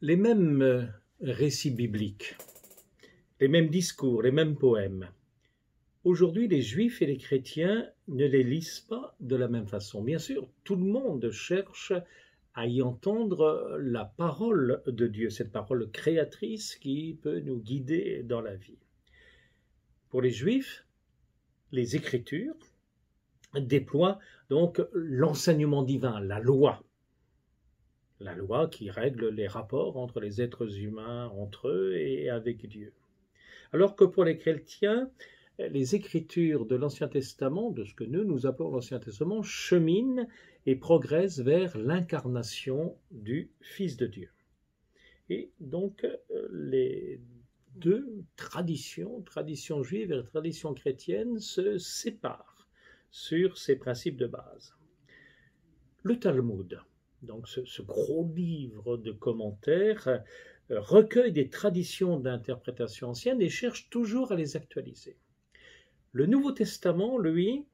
les mêmes euh, récits bibliques, les mêmes discours, les mêmes poèmes. Aujourd'hui, les juifs et les chrétiens ne les lisent pas de la même façon. Bien sûr, tout le monde cherche à y entendre euh, la parole de Dieu, cette parole créatrice qui peut nous guider dans la vie. Pour les juifs, les écritures déploient donc l'enseignement divin, la loi, la loi qui règle les rapports entre les êtres humains, entre eux et avec Dieu. Alors que pour les chrétiens, les écritures de l'Ancien Testament, de ce que nous nous appelons l'Ancien Testament, cheminent et progressent vers l'incarnation du Fils de Dieu. Et donc les deux traditions, tradition juive et tradition chrétienne, se séparent sur ces principes de base. Le Talmud, donc ce, gros livre de commentaires, euh, recueille des traditions d'interprétation ancienne et cherche toujours à les actualiser. Le Nouveau Testament, lui,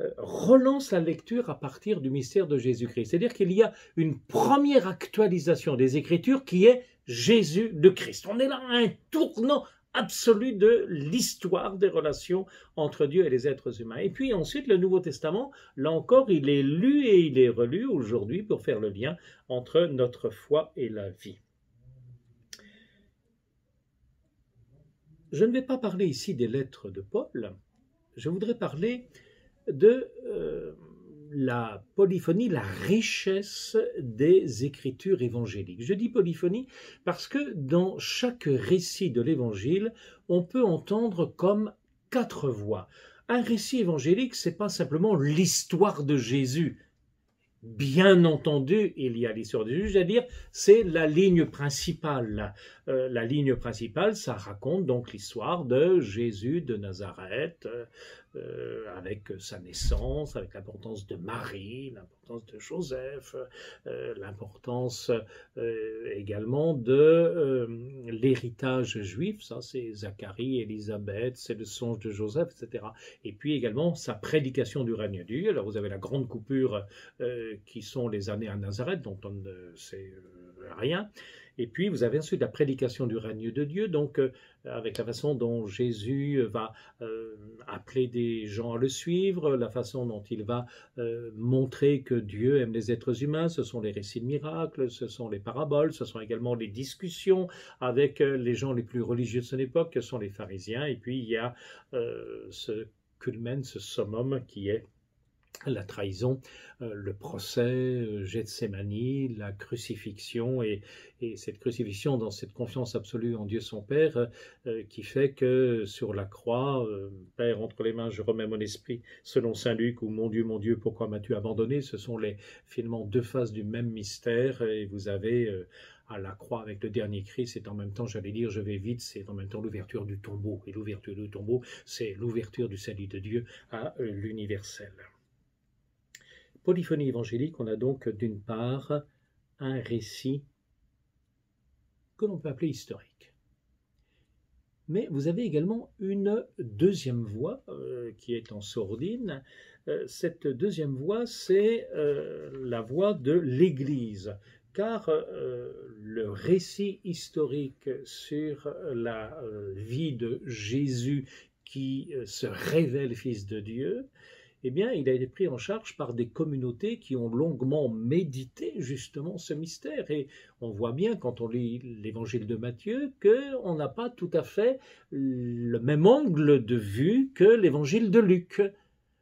euh, relance la lecture à partir du mystère de Jésus-Christ. C'est-à-dire qu'il y a une première actualisation des Écritures qui est Jésus de Christ. On est là à un tournant absolue de l'histoire des relations entre Dieu et les êtres humains. Et puis ensuite, le Nouveau Testament, là encore, il est lu et il est relu aujourd'hui pour faire le lien entre notre foi et la vie. Je ne vais pas parler ici des lettres de Paul, je voudrais parler de... Euh, la polyphonie, la richesse des écritures évangéliques. Je dis polyphonie parce que dans chaque récit de l'évangile, on peut entendre comme quatre voix. Un récit évangélique, c'est pas simplement l'histoire de Jésus. Bien entendu, il y a l'histoire de Jésus, cest à dire c'est la ligne principale. Euh, la ligne principale, ça raconte donc l'histoire de Jésus de Nazareth, euh, euh, avec sa naissance, avec l'importance de Marie, l'importance de Joseph, l'importance également de l'héritage juif, ça c'est Zacharie, Élisabeth, c'est le songe de Joseph, etc. Et puis également sa prédication du règne de Dieu. Alors vous avez la grande coupure qui sont les années à Nazareth, dont on ne sait rien. Et puis, vous avez ensuite la prédication du règne de Dieu, donc euh, avec la façon dont Jésus va euh, appeler des gens à le suivre, la façon dont il va euh, montrer que Dieu aime les êtres humains, ce sont les récits de miracles, ce sont les paraboles, ce sont également les discussions avec les gens les plus religieux de son époque, que sont les pharisiens, et puis il y a ce culmen, ce summum qui est la trahison, euh, le procès, euh, Gethsemane, la crucifixion et, cette crucifixion dans cette confiance absolue en Dieu son Père euh, qui fait que sur la croix, Père, entre les mains, je remets mon esprit, selon Saint Luc, ou Mon Dieu, mon Dieu, pourquoi m'as-tu abandonné Ce sont les finalement deux faces du même mystère et vous avez à la croix avec le dernier cri, c'est en même temps, j'allais dire, je vais vite, c'est en même temps l'ouverture du tombeau. Et l'ouverture du tombeau, c'est l'ouverture du salut de Dieu à l'universel polyphonie évangélique, on a donc d'une part un récit que l'on peut appeler historique. Mais vous avez également une deuxième voix euh, qui est en sourdine. Euh, cette deuxième voix, c'est euh, la voix de l'Église, car le récit historique sur la vie de Jésus qui se révèle fils de Dieu, eh bien, il a été pris en charge par des communautés qui ont longuement médité justement ce mystère. Et on voit bien quand on lit l'évangile de Matthieu qu'on n'a pas tout à fait le même angle de vue que l'évangile de Luc.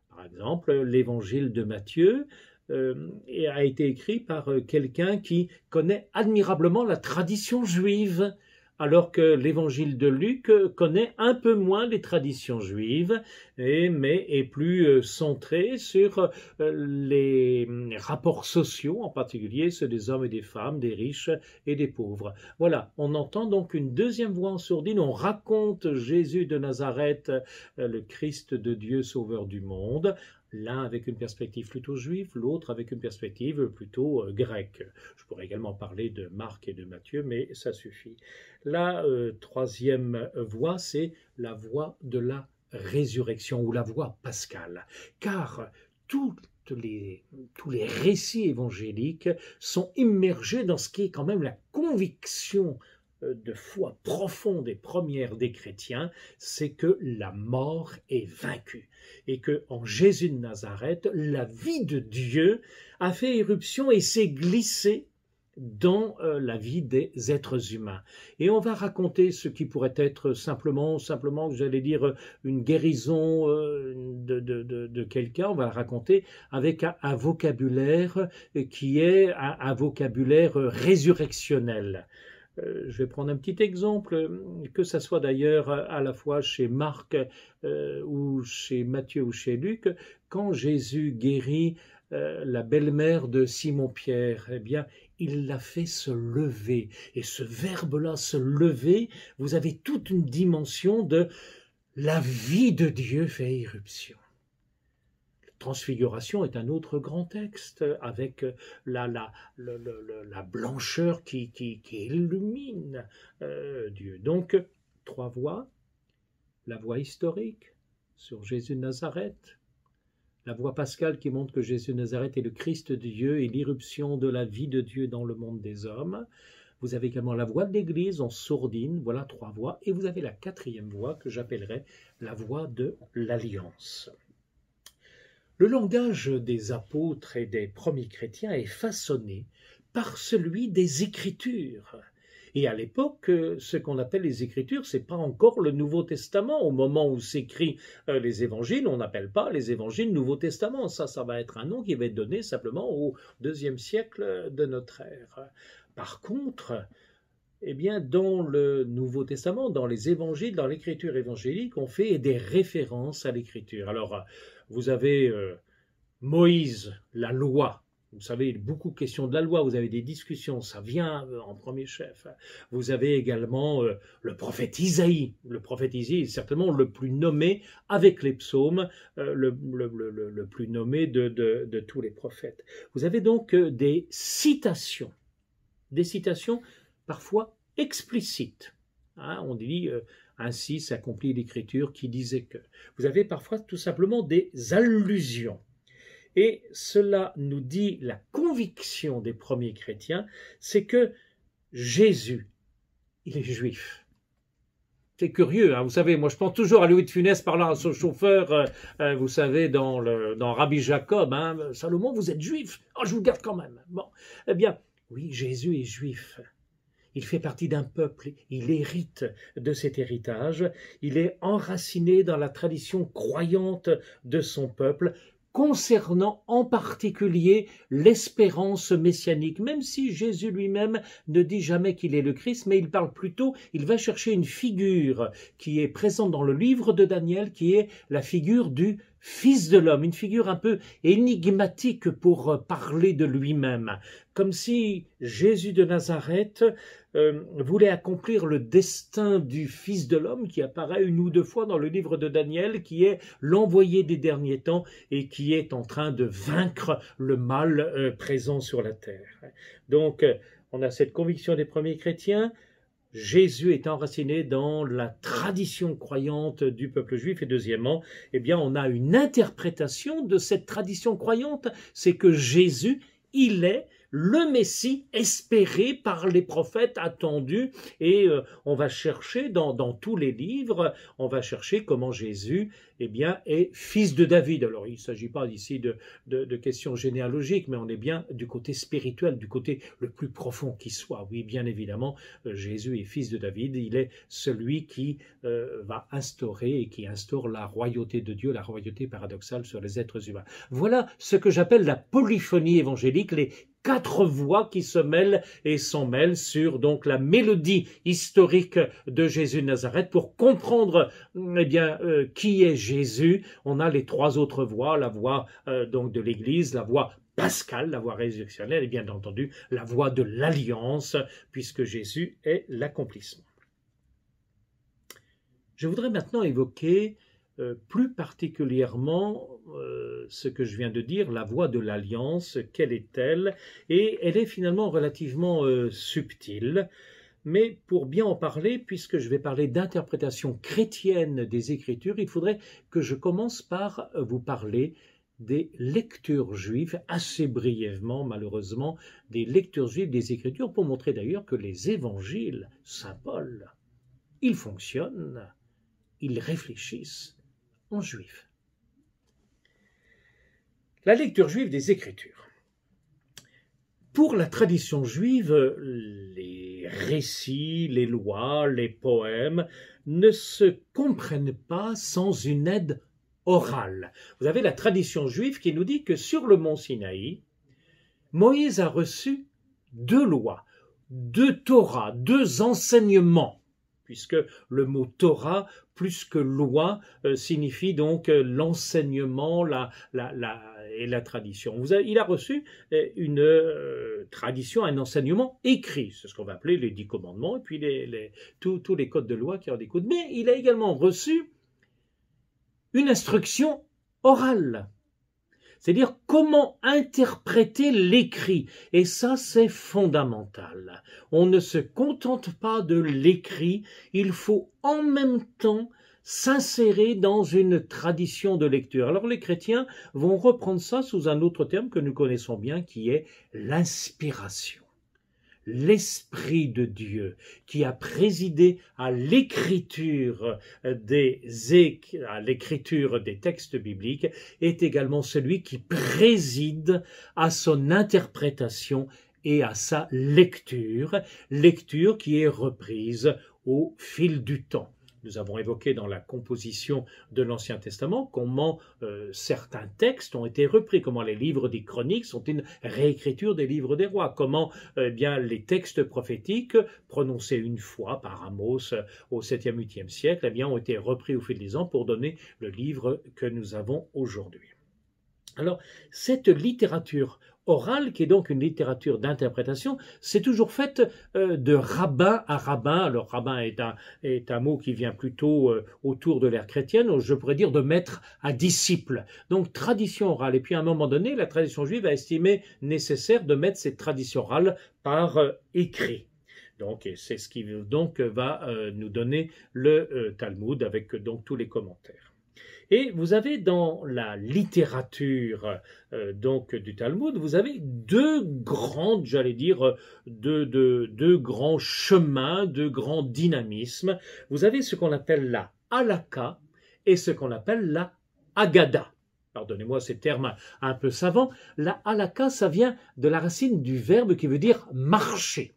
Par exemple, l'évangile de Matthieu euh, a été écrit par euh, quelqu'un qui connaît admirablement la tradition juive alors que l'évangile de Luc connaît un peu moins les traditions juives, et, mais est plus euh, centré sur euh, les mm, rapports sociaux, en particulier ceux des hommes et des femmes, des riches et des pauvres. Voilà, on entend donc une deuxième voix en sourdine, on raconte Jésus de Nazareth, euh, le Christ de Dieu, sauveur du monde, l'un avec une perspective plutôt juive, l'autre avec une perspective plutôt euh, grecque. Je pourrais également parler de Marc et de Matthieu, mais ça suffit. La euh, troisième voie, c'est la voie de la résurrection ou la voie pascale, car toutes les, tous les récits évangéliques sont immergés dans ce qui est quand même la conviction euh, de foi profonde et première des chrétiens, c'est que la mort est vaincue et que en Jésus de Nazareth, la vie de Dieu a fait éruption et s'est glissée dans euh, la vie des êtres humains. Et on va raconter ce qui pourrait être simplement, simplement, vous allez dire, euh, une guérison de, quelqu'un, on va la raconter avec un, vocabulaire qui est un vocabulaire résurrectionnel. Euh, je vais prendre un petit exemple, euh, que ce soit d'ailleurs euh, à la fois chez Marc ou chez Matthieu ou chez Luc, quand Jésus guérit la belle-mère de Simon-Pierre, eh bien, il l'a fait se lever. Et ce verbe-là, se lever, vous avez toute une dimension de la vie de Dieu fait irruption. Transfiguration est un autre grand texte avec la, blancheur qui, illumine euh, Dieu. Donc, trois voix, La voix historique sur Jésus Nazareth, la voix pascale qui montre que Jésus Nazareth est le Christ de Dieu et l'irruption de la vie de Dieu dans le monde des hommes. Vous avez également la voix de l'Église en sourdine, voilà trois voix. Et vous avez la quatrième voix que j'appellerai la voix de l'Alliance. Le langage des apôtres et des premiers chrétiens est façonné par celui des Écritures. Et à l'époque, ce qu'on appelle les Écritures, n'est pas encore le Nouveau Testament. Au moment où s'écrit euh, les Évangiles, on n'appelle pas les Évangiles Nouveau Testament. Ça, ça va être un nom qui va être donné simplement au deuxième siècle de notre ère. Par contre, eh bien, dans le Nouveau Testament, dans les Évangiles, dans l'Écriture évangélique, on fait des références à l'Écriture. Alors vous avez euh, Moïse, la loi. Vous savez, beaucoup de questions de la loi, vous avez des discussions, ça vient euh, en premier chef. Vous avez également euh, le prophète Isaïe. Le prophète Isaïe est certainement le plus nommé, avec les psaumes, le, le, le, plus nommé de, de, tous les prophètes. Vous avez donc des citations, des citations parfois explicites. Hein, on dit ainsi s'accomplit l'Écriture qui disait que. Vous avez parfois tout simplement des allusions. Et cela nous dit la conviction des premiers chrétiens, c'est que Jésus, il est juif. C'est curieux, hein. vous savez, moi je pense toujours à Louis de Funès parlant à son chauffeur, euh, euh, vous savez, dans, le, dans Rabbi Jacob, hein. Salomon, vous êtes juif, oh, je vous garde quand même. Bon, eh bien, oui, Jésus est juif. Il fait partie d'un peuple, il hérite de cet héritage, il est enraciné dans la tradition croyante de son peuple, concernant en particulier l'espérance messianique, même si Jésus lui-même ne dit jamais qu'il est le Christ, mais il parle plutôt, il va chercher une figure qui est présente dans le livre de Daniel, qui est la figure du Fils de l'homme, une figure un peu énigmatique pour parler de lui-même comme si Jésus de Nazareth euh, voulait accomplir le destin du Fils de l'homme qui apparaît une ou deux fois dans le livre de Daniel, qui est l'envoyé des derniers temps et qui est en train de vaincre le mal euh, présent sur la terre. Donc, euh, on a cette conviction des premiers chrétiens, Jésus est enraciné dans la tradition croyante du peuple juif et deuxièmement, eh bien on a une interprétation de cette tradition croyante, c'est que Jésus, il est le Messie espéré par les prophètes attendus. Et euh, on va chercher dans tous les livres, on va chercher comment Jésus eh bien, est fils de David. Alors, il ne s'agit pas ici de, questions généalogiques, mais on est bien du côté spirituel, du côté le plus profond qui soit. Oui, bien évidemment, euh, Jésus est fils de David. Il est celui qui euh, va instaurer et qui instaure la royauté de Dieu, la royauté paradoxale sur les êtres humains. Voilà ce que j'appelle la polyphonie évangélique, les quatre voix qui se mêlent et s'en mêlent sur donc la mélodie historique de Jésus de Nazareth pour comprendre eh bien euh, qui est Jésus Jésus, on a les trois autres voies, la voie euh, donc de l'Église, la voie pascale, la voie résurrectionnelle, et bien entendu la voie de l'alliance, puisque Jésus est l'accomplissement. Je voudrais maintenant évoquer euh, plus particulièrement euh, ce que je viens de dire, la voie de l'alliance, quelle est-elle Et elle est finalement relativement subtile mais pour bien en parler, puisque je vais parler d'interprétation chrétienne des Écritures, il faudrait que je commence par euh, vous parler des lectures juives, assez brièvement malheureusement, des lectures juives des Écritures, pour montrer d'ailleurs que les évangiles, Saint Paul, ils fonctionnent, ils réfléchissent en juif. La lecture juive des Écritures. Pour la tradition juive, les récits, les lois, les poèmes ne se comprennent pas sans une aide orale. Vous avez la tradition juive qui nous dit que sur le mont Sinaï, Moïse a reçu deux lois, deux Torahs, deux enseignements puisque le mot Torah, plus que loi, euh, signifie donc euh, l'enseignement et la tradition. il a reçu euh, une tradition, un enseignement écrit, c'est ce qu'on va appeler les dix commandements, et puis tous, les codes de loi qui en découlent. Mais il a également reçu une instruction orale. C'est-à-dire comment interpréter l'écrit. Et ça, c'est fondamental. On ne se contente pas de l'écrit, il faut en même temps s'insérer dans une tradition de lecture. Alors les chrétiens vont reprendre ça sous un autre terme que nous connaissons bien qui est l'inspiration l'Esprit de Dieu qui a présidé à l'écriture des, textes bibliques est également celui qui préside à son interprétation et à sa lecture, lecture qui est reprise au fil du temps nous avons évoqué dans la composition de l'Ancien Testament, comment euh, certains textes ont été repris, comment les livres des chroniques sont une réécriture des livres des rois, comment eh bien, les textes prophétiques prononcés une fois par Amos euh, au 7e, 8e siècle eh ont été repris au fil des ans pour donner le livre que nous avons aujourd'hui. Alors, cette littérature orale, qui est donc une littérature d'interprétation, c'est toujours faite euh, de rabbin à rabbin. Le rabbin est un, est un mot qui vient plutôt euh, autour de l'ère chrétienne, je pourrais dire de maître à disciple. Donc tradition orale. Et puis à un moment donné, la tradition juive a estimé nécessaire de mettre cette tradition orale par euh, écrit. Donc, c'est ce qui donc va nous donner le Talmud avec donc tous les commentaires. Et vous avez dans la littérature euh, donc du Talmud, vous avez deux grandes, j'allais dire, deux, grands chemins, deux grands dynamismes. Vous avez ce qu'on appelle la halakha et ce qu'on appelle la agada. Pardonnez-moi ces termes un peu savants. La halakha, ça vient de la racine du verbe qui veut dire marcher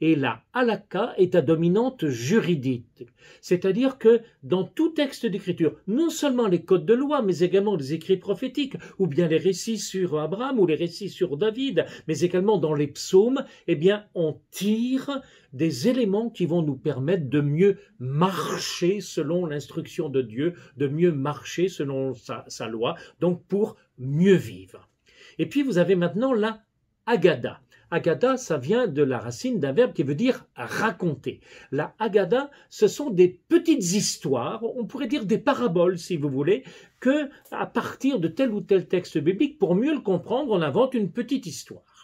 et la halakha est à dominante juridique. C'est-à-dire que dans tout texte d'écriture, non seulement les codes de loi, mais également les écrits prophétiques, ou bien les récits sur Abraham ou les récits sur David, mais également dans les psaumes, eh bien, on tire des éléments qui vont nous permettre de mieux marcher selon l'instruction de Dieu, de mieux marcher selon sa, sa loi, donc pour mieux vivre. Et puis vous avez maintenant la Agada. Agada, ça vient de la racine d'un verbe qui veut dire raconter. La Agada, ce sont des petites histoires, on pourrait dire des paraboles, si vous voulez, que à partir de tel ou tel texte biblique, pour mieux le comprendre, on invente une petite histoire.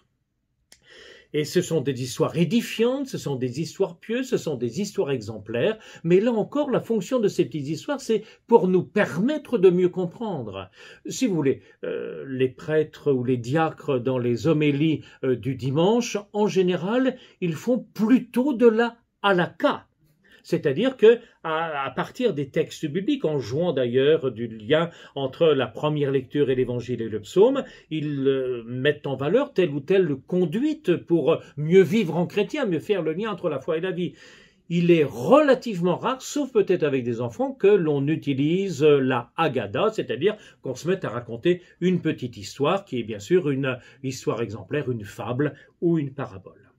Et ce sont des histoires édifiantes, ce sont des histoires pieuses, ce sont des histoires exemplaires, mais là encore, la fonction de ces petites histoires, c'est pour nous permettre de mieux comprendre. Si vous voulez, euh, les prêtres ou les diacres dans les homélies euh, du dimanche, en général, ils font plutôt de la cas. C'est-à-dire que, à, partir des textes bibliques, en jouant d'ailleurs du lien entre la première lecture et l'évangile et le psaume, ils euh, mettent en valeur telle ou telle conduite pour mieux vivre en chrétien, mieux faire le lien entre la foi et la vie il est relativement rare, sauf peut-être avec des enfants, que l'on utilise la agada, c'est-à-dire qu'on se mette à raconter une petite histoire qui est bien sûr une histoire exemplaire, une fable ou une parabole.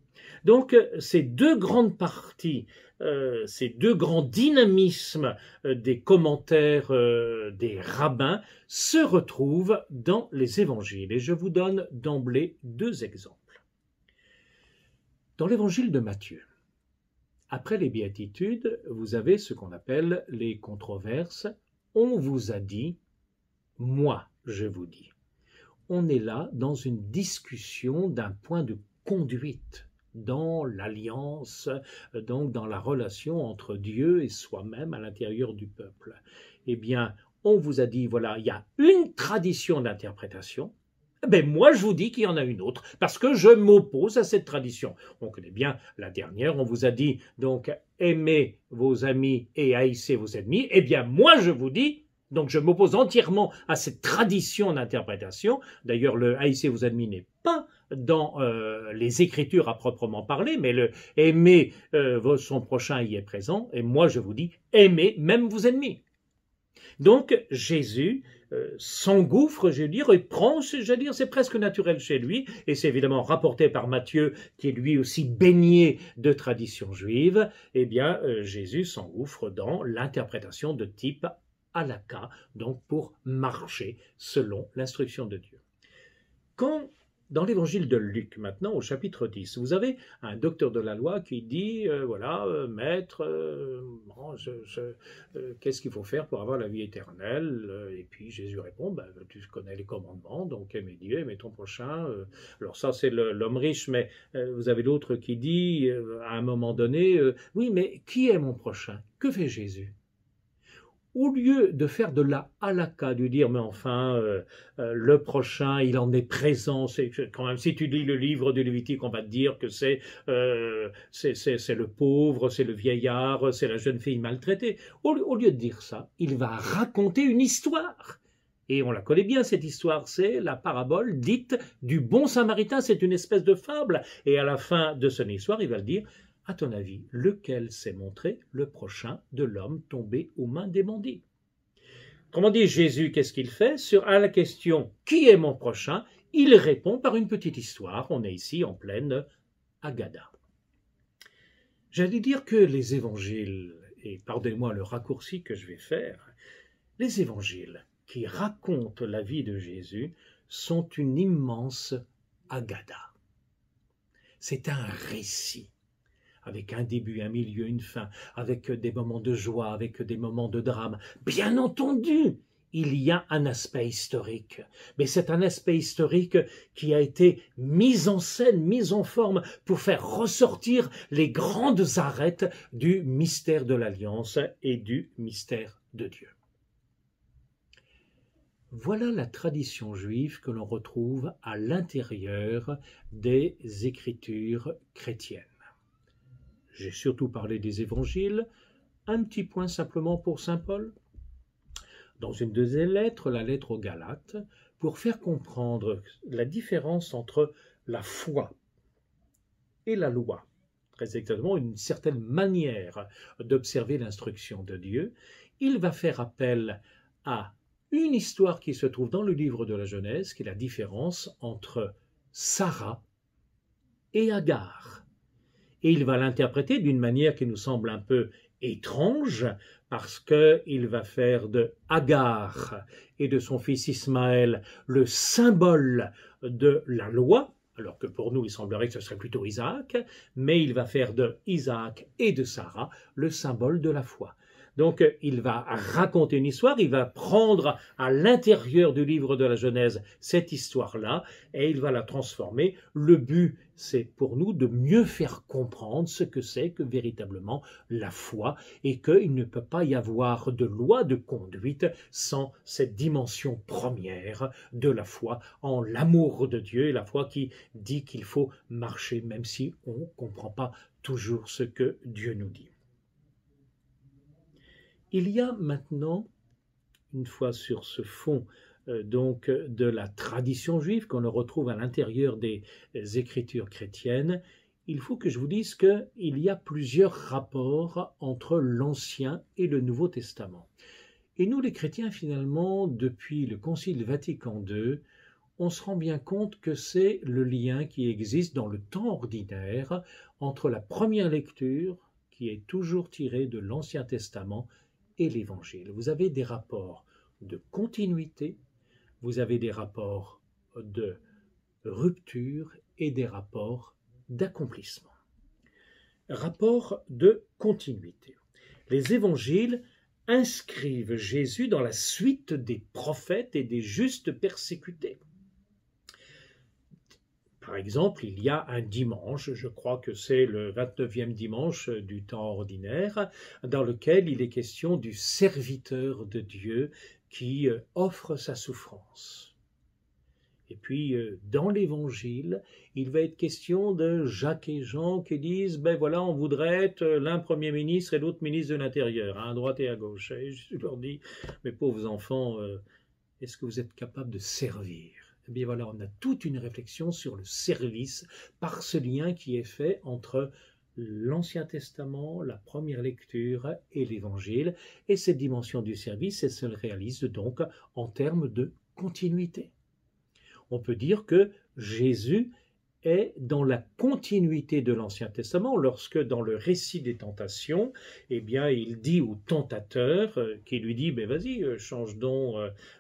Donc ces deux grandes parties euh, ces deux grands dynamismes euh, des commentaires euh, des rabbins se retrouvent dans les évangiles. Et je vous donne d'emblée deux exemples. Dans l'évangile de Matthieu, après les béatitudes, vous avez ce qu'on appelle les controverses. On vous a dit, moi je vous dis. On est là dans une discussion d'un point de conduite dans l'alliance, euh, donc dans la relation entre Dieu et soi-même à l'intérieur du peuple. Eh bien, on vous a dit, voilà, il y a une tradition d'interprétation, eh ben moi je vous dis qu'il y en a une autre, parce que je m'oppose à cette tradition. On connaît bien la dernière, on vous a dit donc aimez vos amis et haïssez vos ennemis, eh bien moi je vous dis donc je m'oppose entièrement à cette tradition d'interprétation. D'ailleurs, le haïssez vous n'est pas dans euh, les écritures à proprement parler, mais le aimer euh, son prochain y est présent, et moi je vous dis aimer même vos ennemis. Donc Jésus euh, s'engouffre, je veux dire, et prend, je veux dire, c'est presque naturel chez lui, et c'est évidemment rapporté par Matthieu, qui est lui aussi baigné de tradition juive, eh bien Jésus s'engouffre dans l'interprétation de type alaka, donc pour marcher selon l'instruction de Dieu. Quand dans l'évangile de Luc, maintenant, au chapitre 10, vous avez un docteur de la loi qui dit, euh, voilà, euh, maître, euh, qu'est-ce qu'il faut faire pour avoir la vie éternelle Et puis Jésus répond, bah, tu connais les commandements, donc aimez Dieu, aimez ton prochain. alors ça, c'est l'homme riche, mais vous avez l'autre qui dit, à un moment donné, oui, mais qui est mon prochain Que fait Jésus au lieu de faire de la halakha, de dire mais enfin euh, euh, le prochain il en est présent, c'est quand même si tu lis le livre de Lévitique on va te dire que c'est euh, c'est le pauvre, c'est le vieillard, c'est la jeune fille maltraitée. Au, lieu de dire ça, il va raconter une histoire. Et on la connaît bien, cette histoire, c'est la parabole dite du bon samaritain, c'est une espèce de fable. Et à la fin de son histoire, il va le dire, à ton avis, lequel s'est montré le prochain de l'homme tombé aux mains des bandits Comment dit Jésus, qu'est-ce qu'il fait Sur à la question Qui est mon prochain il répond par une petite histoire. On est ici en pleine Agada. J'allais dire que les évangiles, et pardonnez-moi le raccourci que je vais faire, les évangiles qui racontent la vie de Jésus sont une immense Agada. C'est un récit avec un début, un milieu, une fin, avec euh, des moments de joie, avec euh, des moments de drame. Bien entendu, il y a un aspect historique. Mais c'est un aspect historique qui a été mis en scène, mis en forme pour faire ressortir les grandes arêtes du mystère de l'Alliance et du mystère de Dieu. Voilà la tradition juive que l'on retrouve à l'intérieur des écritures chrétiennes. J'ai surtout parlé des évangiles. Un petit point simplement pour Saint Paul. Dans une deuxième lettre, la lettre aux Galates, pour faire comprendre la différence entre la foi et la loi, très exactement une certaine manière d'observer l'instruction de Dieu, il va faire appel à une histoire qui se trouve dans le livre de la Genèse, qui est la différence entre Sarah et Agar et il va l'interpréter d'une manière qui nous semble un peu étrange parce qu'il va faire de Agar et de son fils Ismaël le symbole de la loi, alors que pour nous il semblerait que ce serait plutôt Isaac, mais il va faire de Isaac et de Sarah le symbole de la foi. Donc euh, il va raconter une histoire, il va prendre à l'intérieur du livre de la Genèse cette histoire-là et il va la transformer. Le but, c'est pour nous de mieux faire comprendre ce que c'est que véritablement la foi et qu'il ne peut pas y avoir de loi de conduite sans cette dimension première de la foi en l'amour de Dieu et la foi qui dit qu'il faut marcher même si on ne comprend pas toujours ce que Dieu nous dit. Il y a maintenant, une fois sur ce fond, euh, donc euh, de la tradition juive qu'on le retrouve à l'intérieur des euh, écritures chrétiennes, il faut que je vous dise qu'il y a plusieurs rapports entre l'Ancien et le Nouveau Testament. Et nous, les chrétiens, finalement, depuis le Concile Vatican II, on se rend bien compte que c'est le lien qui existe dans le temps ordinaire entre la première lecture, qui est toujours tirée de l'Ancien Testament, et l'Évangile. Vous avez des rapports de continuité, vous avez des rapports de rupture et des rapports d'accomplissement. Rapport de continuité. Les évangiles inscrivent Jésus dans la suite des prophètes et des justes persécutés. Par exemple, il y a un dimanche, je crois que c'est le 29e dimanche du temps ordinaire, dans lequel il est question du serviteur de Dieu qui euh, offre sa souffrance. Et puis, euh, dans l'Évangile, il va être question de Jacques et Jean qui disent, ben voilà, on voudrait être euh, l'un Premier ministre et l'autre ministre de l'Intérieur, hein, à droite et à gauche. Et je leur dis, mes pauvres enfants, est-ce que vous êtes capables de servir eh bien voilà, on a toute une réflexion sur le service par ce lien qui est fait entre l'Ancien Testament, la première lecture et l'Évangile. Et cette dimension du service, elle se réalise donc en termes de continuité. On peut dire que Jésus est dans la continuité de l'Ancien Testament, lorsque dans le récit des tentations, eh bien, il dit au tentateur euh, qui lui dit, ben vas-y, euh, change donc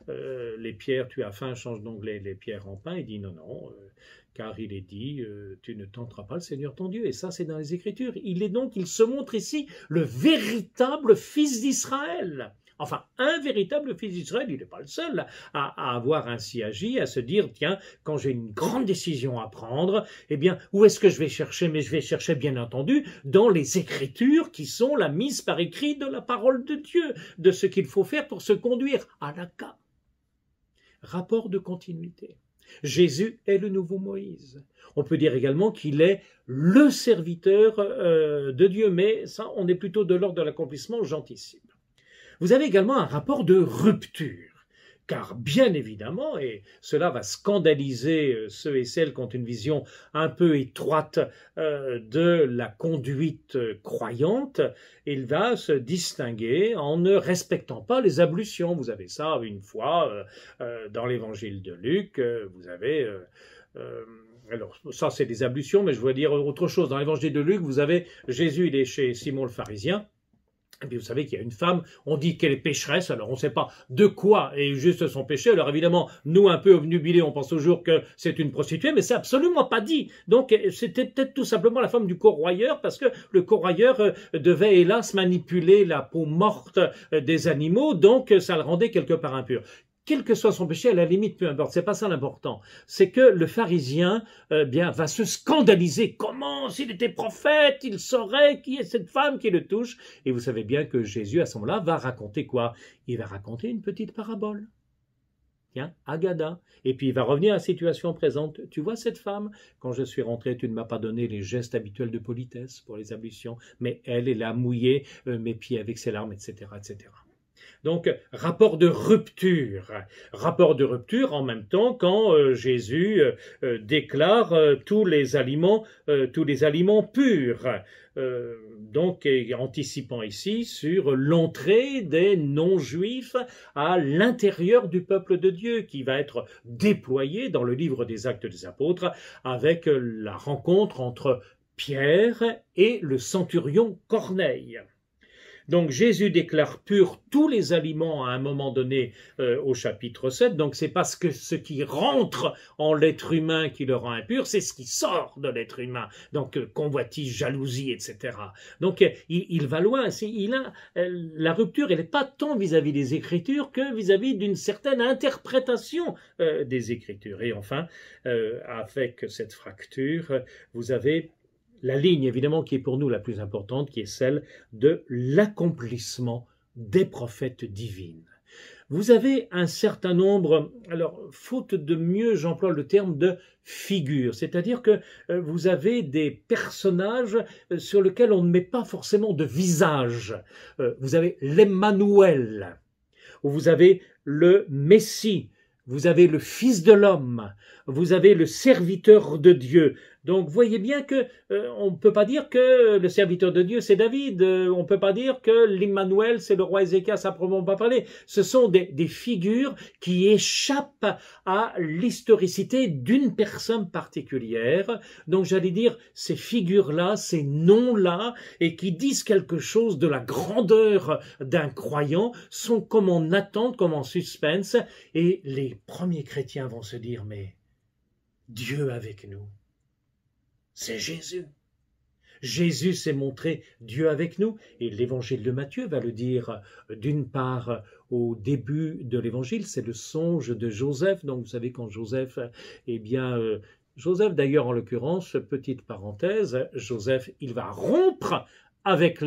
euh, les pierres, tu as faim, change donc les, les, pierres en pain. Il dit non, non, car il est dit, tu ne tenteras pas le Seigneur ton Dieu. Et ça, c'est dans les Écritures. Il est donc, il se montre ici le véritable fils d'Israël. Enfin, un véritable fils d'Israël, il n'est pas le seul à, avoir ainsi agi, à se dire, tiens, quand j'ai une grande décision à prendre, eh bien, où est-ce que je vais chercher Mais je vais chercher, bien entendu, dans les Écritures qui sont la mise par écrit de la parole de Dieu, de ce qu'il faut faire pour se conduire à la cas. Rapport de continuité. Jésus est le nouveau Moïse. On peut dire également qu'il est le serviteur euh, de Dieu, mais ça, on est plutôt de l'ordre de l'accomplissement, j'anticipe. Vous avez également un rapport de rupture car bien évidemment, et cela va scandaliser euh, ceux et celles qui ont une vision un peu étroite euh, de la conduite euh, croyante, il va se distinguer en ne respectant pas les ablutions. Vous avez ça une fois dans l'évangile de Luc, vous avez... alors ça c'est des ablutions, mais je veux dire autre chose. Dans l'évangile de Luc, vous avez Jésus, il est chez Simon le pharisien, et puis vous savez qu'il y a une femme, on dit qu'elle est pécheresse, alors on ne sait pas de quoi et juste son péché. Alors évidemment, nous un peu obnubilés, on pense toujours que c'est une prostituée, mais c'est absolument pas dit. Donc c'était peut-être tout simplement la femme du corroyeur, parce que le corroyeur euh, devait hélas manipuler la peau morte euh, des animaux, donc ça le rendait quelque part impur quel que soit son péché, à la limite, peu importe, c'est pas ça l'important. C'est que le pharisien, euh, bien, va se scandaliser. Comment, s'il était prophète, il saurait qui est cette femme qui le touche Et vous savez bien que Jésus, à ce moment-là, va raconter quoi Il va raconter une petite parabole. Tiens, Agada. Et puis il va revenir à la situation présente. Tu vois cette femme Quand je suis rentré, tu ne m'as pas donné les gestes habituels de politesse pour les ablutions, mais elle elle a mouillé euh, mes pieds avec ses larmes, etc., etc. Donc, rapport de rupture. Rapport de rupture en même temps quand euh, Jésus euh, euh, déclare tous les aliments, tous les aliments purs. donc, anticipant ici sur l'entrée des non-juifs à l'intérieur du peuple de Dieu qui va être déployé dans le livre des Actes des Apôtres avec la rencontre entre Pierre et le centurion Corneille. Donc Jésus déclare pur tous les aliments à un moment donné euh, au chapitre 7. Donc c'est parce que ce qui rentre en l'être humain qui le rend impur, c'est ce qui sort de l'être humain. Donc euh, convoitise, jalousie, etc. Donc euh, il, va loin. Il a, la rupture, elle n'est pas tant vis à -vis des Écritures que vis-à-vis d'une certaine interprétation des Écritures. Et enfin, avec cette fracture, vous avez la ligne évidemment qui est pour nous la plus importante, qui est celle de l'accomplissement des prophètes divines. Vous avez un certain nombre, alors faute de mieux, j'emploie le terme de figure, c'est-à-dire que euh, vous avez des personnages euh, sur lesquels on ne met pas forcément de visage. Euh, vous avez l'Emmanuel, vous avez le Messie, vous avez le Fils de l'homme, vous avez le serviteur de Dieu, donc voyez bien que euh, on ne peut pas dire que le serviteur de Dieu c'est David, euh, on ne peut pas dire que l'Immanuel c'est le roi Ézéchias à proprement pas parler. Ce sont des, des figures qui échappent à l'historicité d'une personne particulière. Donc j'allais dire ces figures-là, ces noms-là, et qui disent quelque chose de la grandeur d'un croyant, sont comme en attente, comme en suspense, et les premiers chrétiens vont se dire mais Dieu avec nous c'est Jésus. Jésus s'est montré Dieu avec nous, et l'évangile de Matthieu va le dire d'une part au début de l'évangile, c'est le songe de Joseph. Donc vous savez quand Joseph, eh bien, euh, Joseph d'ailleurs en l'occurrence, petite parenthèse, Joseph, il va rompre avec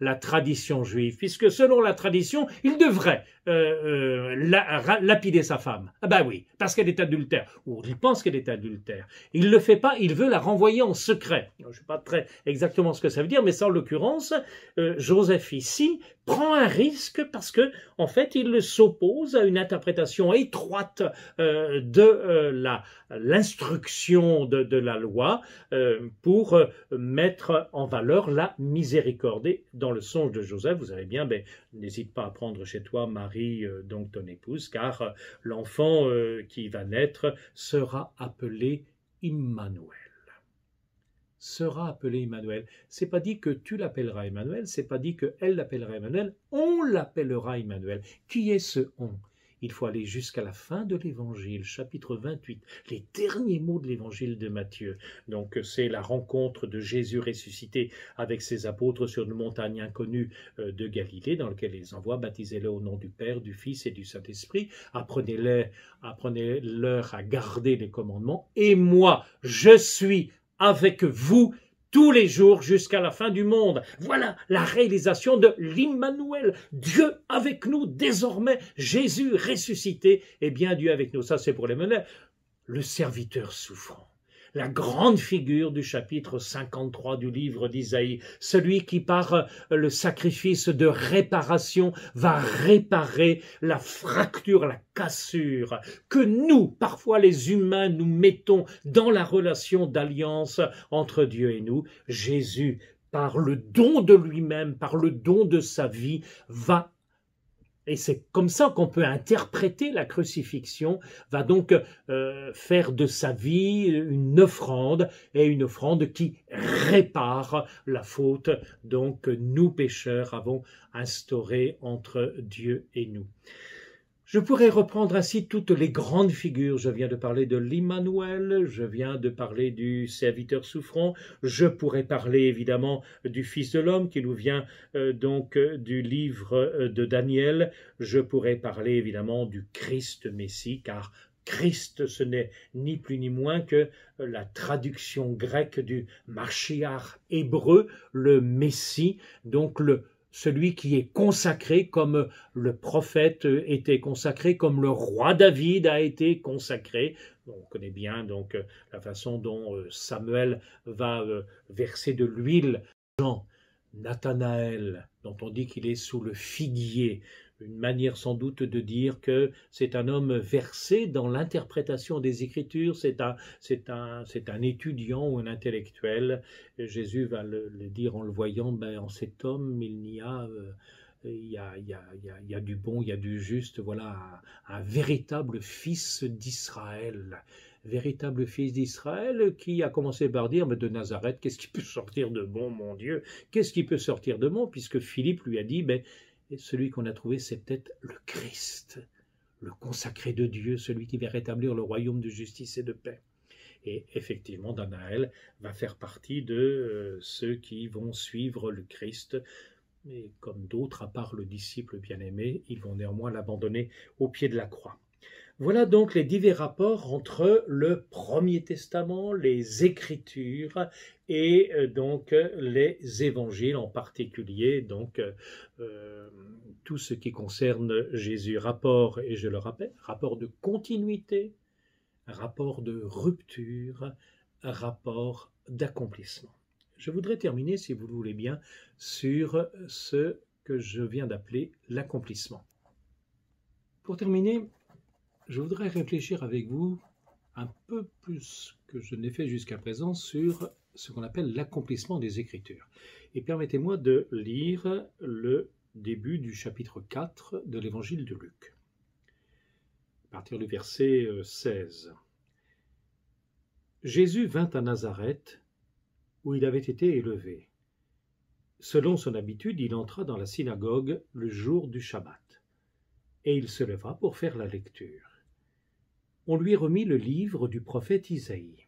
la tradition juive, puisque selon la tradition, il devrait euh, euh, lapider sa femme. Ah ben oui, parce qu'elle est adultère, ou il pense qu'elle est adultère. Il ne le fait pas, il veut la renvoyer en secret. Je ne sais pas très exactement ce que ça veut dire, mais ça en l'occurrence, euh, Joseph ici prend un risque parce que, en fait, il s'oppose à une interprétation étroite de l'instruction de, de, la loi pour mettre en valeur la miséricorde dans le songe de Joseph, vous savez bien, ben, n'hésite pas à prendre chez toi Marie, euh, donc ton épouse, car euh, l'enfant euh, qui va naître sera appelé Immanuel. Sera appelé Emmanuel. C'est pas dit que tu l'appelleras Emmanuel, c'est pas dit que elle l'appellera Emmanuel, on l'appellera Emmanuel. Qui est ce on il faut aller jusqu'à la fin de l'évangile, chapitre 28, les derniers mots de l'évangile de Matthieu. Donc c'est la rencontre de Jésus ressuscité avec ses apôtres sur une montagne inconnue euh, de Galilée dans laquelle ils envoient, baptisez Baptisez-le au nom du Père, du Fils et du Saint-Esprit, apprenez les apprenez à garder les commandements, et moi, je suis avec vous tous les jours jusqu'à la fin du monde. Voilà la réalisation de l'Immanuel, Dieu avec nous désormais, Jésus ressuscité, et eh bien Dieu avec nous. Ça c'est pour les meneurs, le serviteur souffrant la grande figure du chapitre 53 du livre d'Isaïe, celui qui par euh, le sacrifice de réparation va réparer la fracture, la cassure que nous, parfois les humains, nous mettons dans la relation d'alliance entre Dieu et nous. Jésus, par le don de lui-même, par le don de sa vie, va et c'est comme ça qu'on peut interpréter la crucifixion, va donc euh, faire de sa vie une offrande, et une offrande qui répare la faute donc nous pécheurs avons instaurée entre Dieu et nous. Je pourrais reprendre ainsi toutes les grandes figures. Je viens de parler de l'Immanuel, je viens de parler du serviteur souffrant, je pourrais parler évidemment du Fils de l'homme qui nous vient euh, donc euh, du livre euh, de Daniel, je pourrais parler évidemment du Christ Messie, car Christ, ce n'est ni plus ni moins que la traduction grecque du Mashiach hébreu, le Messie, donc le celui qui est consacré comme le prophète était consacré, comme le roi David a été consacré. On connaît bien donc euh, la façon dont euh, Samuel va euh, verser de l'huile. Jean, Nathanaël, dont on dit qu'il est sous le figuier, une manière sans doute de dire que c'est un homme versé dans l'interprétation des Écritures, c'est un, c'est un, étudiant ou un intellectuel. Jésus va le, dire en le voyant, ben, en cet homme, il n'y euh, a, il, y a, il, y a, du bon, il y a du juste, voilà, un, véritable fils d'Israël véritable fils d'Israël, qui a commencé par dire, mais de Nazareth, qu'est-ce qui peut sortir de bon, mon Dieu Qu'est-ce qui peut sortir de bon Puisque Philippe lui a dit, mais ben, et celui qu'on a trouvé, c'est peut-être le Christ, le consacré de Dieu, celui qui va rétablir le royaume de justice et de paix. Et effectivement, Danaël va faire partie de euh, ceux qui vont suivre le Christ. Mais comme d'autres, à part le disciple bien-aimé, ils vont néanmoins l'abandonner au pied de la croix. Voilà donc les divers rapports entre le Premier Testament, les Écritures et euh, donc les Évangiles en particulier, donc euh, euh, tout ce qui concerne Jésus. Rapport, et je le rappelle, rapport de continuité, rapport de rupture, rapport d'accomplissement. Je voudrais terminer, si vous le voulez bien, sur ce que je viens d'appeler l'accomplissement. Pour terminer, je voudrais réfléchir avec vous un peu plus que je n'ai fait jusqu'à présent sur ce qu'on appelle l'accomplissement des Écritures. Et permettez-moi de lire le début du chapitre 4 de l'Évangile de Luc, à partir du verset 16. Euh, Jésus vint à Nazareth, où il avait été élevé. Selon son habitude, il entra dans la synagogue le jour du Shabbat, et il se leva pour faire la lecture on lui remit le livre du prophète Isaïe.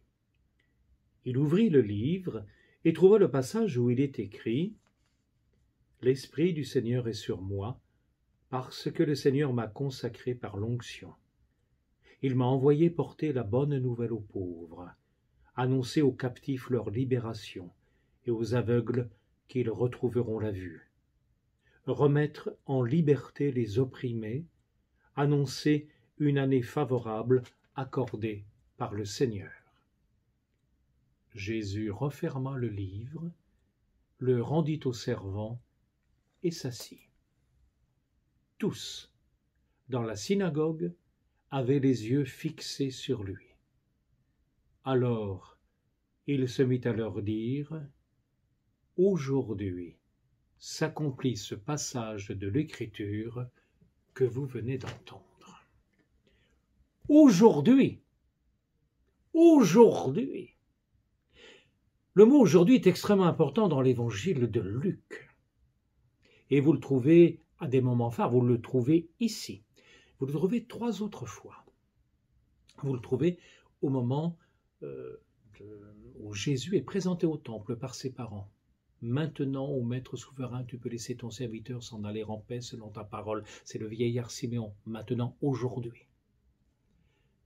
Il ouvrit le livre et trouva le passage où il est écrit L'Esprit du Seigneur est sur moi, parce que le Seigneur m'a consacré par l'onction. Il m'a envoyé porter la bonne nouvelle aux pauvres, annoncer aux captifs leur libération, et aux aveugles qu'ils retrouveront la vue. Remettre en liberté les opprimés, annoncer une année favorable accordée par le Seigneur. Jésus referma le livre, le rendit au servant et s'assit. Tous, dans la synagogue, avaient les yeux fixés sur lui. Alors, il se mit à leur dire, Aujourd'hui s'accomplit ce passage de l'Écriture que vous venez d'entendre. Aujourd'hui, aujourd'hui, le mot aujourd'hui est extrêmement important dans l'évangile de Luc. Et vous le trouvez à des moments phares, vous le trouvez ici. Vous le trouvez trois autres fois. Vous le trouvez au moment euh, où Jésus est présenté au temple par ses parents. Maintenant, ô Maître souverain, tu peux laisser ton serviteur s'en aller en paix selon ta parole. C'est le vieillard Siméon, maintenant, aujourd'hui.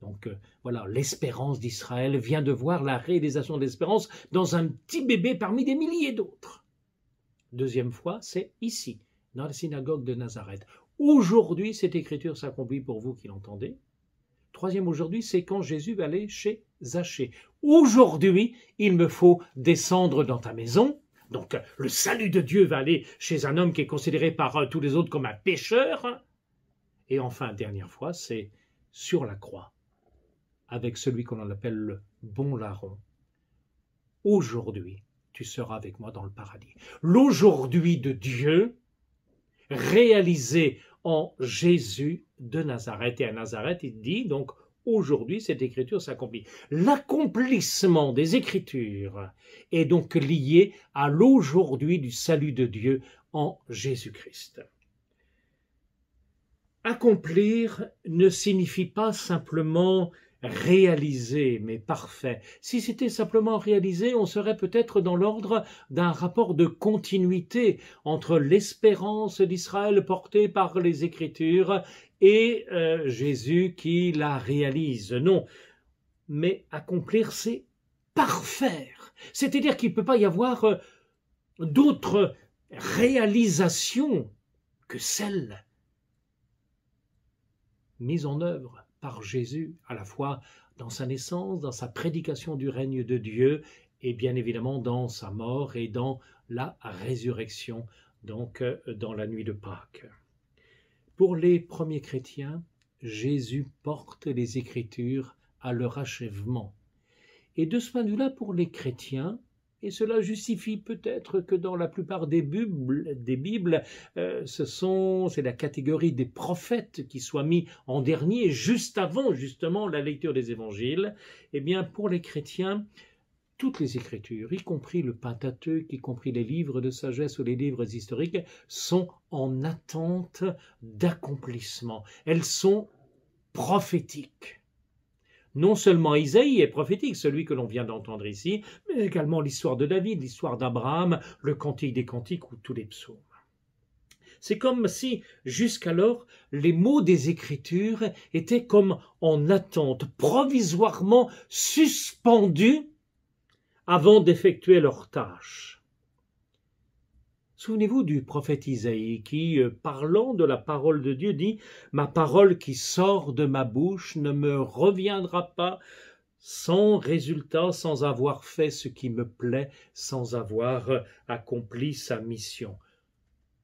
Donc euh, voilà, l'espérance d'Israël vient de voir la réalisation de l'espérance dans un petit bébé parmi des milliers d'autres. Deuxième fois, c'est ici, dans la synagogue de Nazareth. Aujourd'hui, cette écriture s'accomplit pour vous qui l'entendez. Troisième aujourd'hui, c'est quand Jésus va aller chez Zachée. Aujourd'hui, il me faut descendre dans ta maison. Donc le salut de Dieu va aller chez un homme qui est considéré par euh, tous les autres comme un pécheur. Et enfin, dernière fois, c'est sur la croix avec celui qu'on appelle le bon larron. Aujourd'hui, tu seras avec moi dans le paradis. L'aujourd'hui de Dieu, réalisé en Jésus de Nazareth. Et à Nazareth, il dit donc aujourd'hui cette écriture s'accomplit. L'accomplissement des écritures est donc lié à l'aujourd'hui du salut de Dieu en Jésus-Christ. Accomplir ne signifie pas simplement réalisé mais parfait. Si c'était simplement réalisé, on serait peut-être dans l'ordre d'un rapport de continuité entre l'espérance d'Israël portée par les Écritures et euh, Jésus qui la réalise. Non, mais accomplir, c'est parfaire. C'est-à-dire qu'il ne peut pas y avoir euh, d'autre réalisation que celle mise en œuvre par Jésus, à la fois dans sa naissance, dans sa prédication du règne de Dieu, et bien évidemment dans sa mort et dans la résurrection, donc euh, dans la nuit de Pâques. Pour les premiers chrétiens, Jésus porte les Écritures à leur achèvement. Et de ce point de vue-là, pour les chrétiens, et cela justifie peut-être que dans la plupart des Bibles, des Bibles euh, ce sont, c'est la catégorie des prophètes qui soit mis en dernier, juste avant justement la lecture des évangiles. Eh bien, pour les chrétiens, toutes les écritures, y compris le Pentateuque, y compris les livres de sagesse ou les livres historiques, sont en attente d'accomplissement. Elles sont prophétiques non seulement Isaïe est prophétique, celui que l'on vient d'entendre ici, mais également l'histoire de David, l'histoire d'Abraham, le cantique des cantiques ou tous les psaumes. C'est comme si, jusqu'alors, les mots des Écritures étaient comme en attente, provisoirement suspendus avant d'effectuer leur tâche. Souvenez-vous du prophète Isaïe qui, euh, parlant de la parole de Dieu, dit Ma parole qui sort de ma bouche ne me reviendra pas sans résultat, sans avoir fait ce qui me plaît, sans avoir euh, accompli sa mission.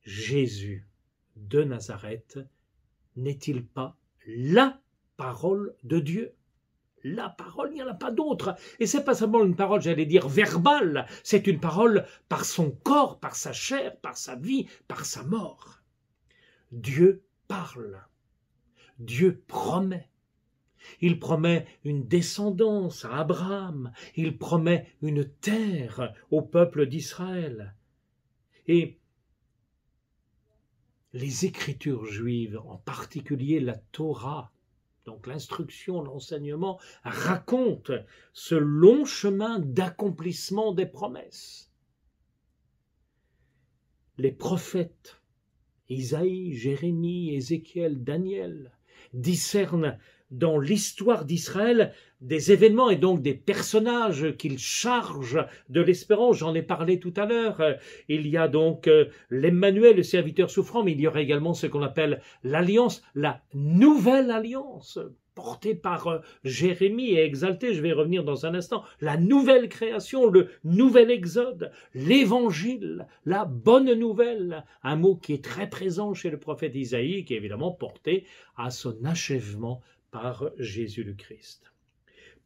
Jésus de Nazareth n'est-il pas la parole de Dieu la parole, il n'y en a pas d'autre. Et c'est pas seulement une parole, j'allais dire, verbale, c'est une parole par son corps, par sa chair, par sa vie, par sa mort. Dieu parle. Dieu promet. Il promet une descendance à Abraham, il promet une terre au peuple d'Israël. Et les écritures juives, en particulier la Torah, donc l'instruction, l'enseignement, racontent ce long chemin d'accomplissement des promesses. Les prophètes, Isaïe, Jérémie, Ézéchiel, Daniel, discernent dans l'histoire d'Israël des événements et donc des personnages qu'il charge de l'espérance. J'en ai parlé tout à l'heure. Il y a donc euh, l'Emmanuel, le serviteur souffrant, mais il y aura également ce qu'on appelle l'alliance, la nouvelle alliance portée par euh, Jérémie et exaltée, je vais revenir dans un instant, la nouvelle création, le nouvel exode, l'évangile, la bonne nouvelle, un mot qui est très présent chez le prophète Isaïe, qui est évidemment porté à son achèvement par Jésus le Christ.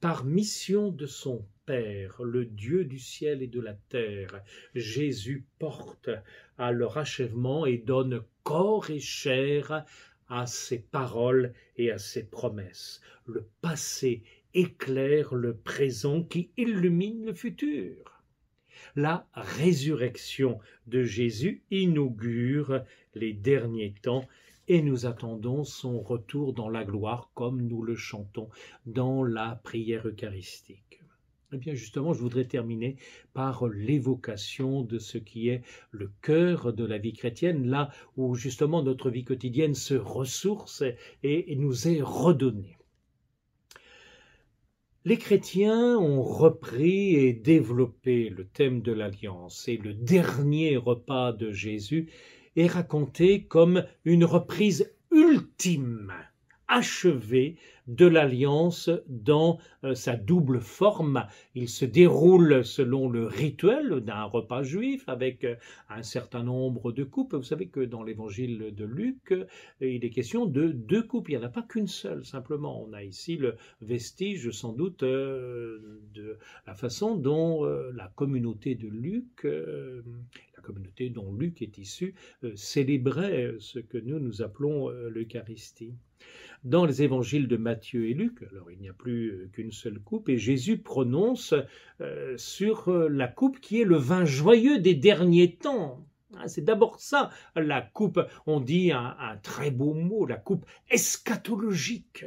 Par mission de son Père, le Dieu du ciel et de la terre, Jésus porte à leur achèvement et donne corps et chair à ses paroles et à ses promesses. Le passé éclaire le présent qui illumine le futur. La résurrection de Jésus inaugure les derniers temps et nous attendons son retour dans la gloire comme nous le chantons dans la prière eucharistique. Eh bien justement, je voudrais terminer par l'évocation de ce qui est le cœur de la vie chrétienne, là où justement notre vie quotidienne se ressource et nous est redonnée. Les chrétiens ont repris et développé le thème de l'alliance et le dernier repas de Jésus est raconté comme une reprise ultime, achevée de l'alliance dans euh, sa double forme. Il se déroule selon le rituel d'un repas juif avec euh, un certain nombre de coupes. Vous savez que dans l'évangile de Luc, euh, il est question de deux coupes. Il n'y en a pas qu'une seule, simplement. On a ici le vestige, sans doute, de la façon dont la communauté de Luc communauté dont Luc est issu euh, célébrait euh, ce que nous, nous appelons euh, l'Eucharistie. Dans les évangiles de Matthieu et Luc, alors il n'y a plus qu'une seule coupe, et Jésus prononce sur la coupe qui est le vin joyeux des derniers temps. Ah, c'est d'abord ça, la coupe. On dit un, très beau mot, la coupe eschatologique.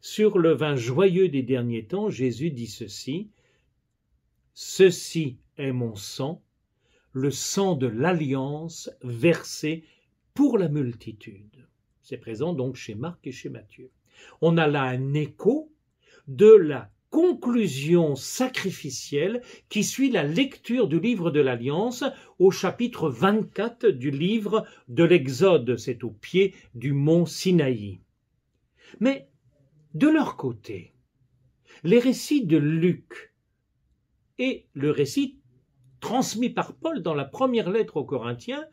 Sur le vin joyeux des derniers temps, Jésus dit ceci Ceci est mon sang le sang de l'alliance versé pour la multitude. C'est présent donc chez Marc et chez Matthieu. On a là un écho de la conclusion sacrificielle qui suit la lecture du livre de l'Alliance au chapitre 24 du livre de l'Exode, c'est au pied du mont Sinaï. Mais, de leur côté, les récits de Luc et le récit transmis par Paul dans la première lettre aux Corinthiens,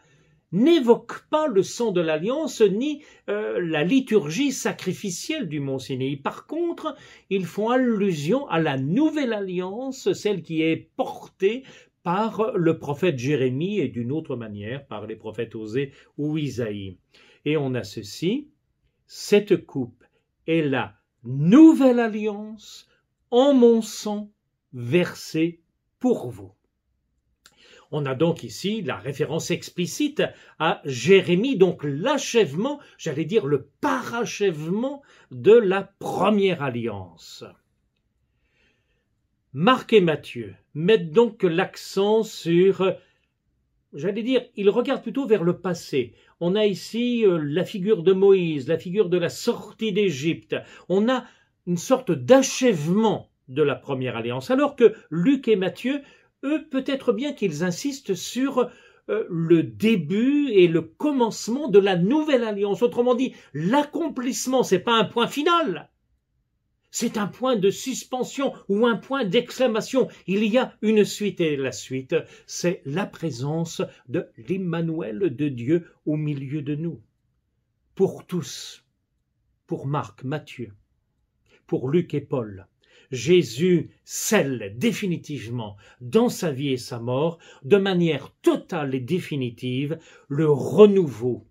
n'évoque pas le sang de l'alliance ni euh, la liturgie sacrificielle du mont Sinaï. Par contre, ils font allusion à la nouvelle alliance, celle qui est portée par le prophète Jérémie et d'une autre manière par les prophètes Osée ou Isaïe. Et on a ceci, cette coupe est la nouvelle alliance en mon sang versée pour vous. On a donc ici la référence explicite à Jérémie, donc l'achèvement, j'allais dire le parachèvement de la première alliance. Marc et Matthieu mettent donc l'accent sur, j'allais dire, ils regardent plutôt vers le passé. On a ici euh, la figure de Moïse, la figure de la sortie d'Égypte. On a une sorte d'achèvement de la première alliance, alors que Luc et Matthieu eux, peut-être bien qu'ils insistent sur euh, le début et le commencement de la nouvelle alliance. Autrement dit, l'accomplissement, n'est pas un point final. C'est un point de suspension ou un point d'exclamation. Il y a une suite et la suite, c'est la présence de l'Emmanuel de Dieu au milieu de nous. Pour tous. Pour Marc, Matthieu. Pour Luc et Paul. Jésus scelle définitivement dans sa vie et sa mort, de manière totale et définitive, le renouveau,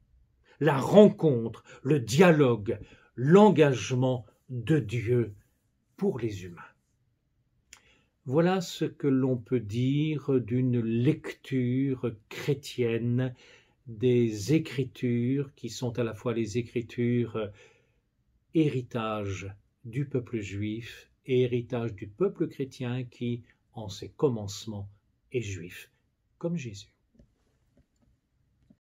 la rencontre, le dialogue, l'engagement de Dieu pour les humains. Voilà ce que l'on peut dire d'une lecture chrétienne des écritures qui sont à la fois les écritures euh, héritage du peuple juif et héritage du peuple chrétien qui, en ses commencements, est juif, comme Jésus.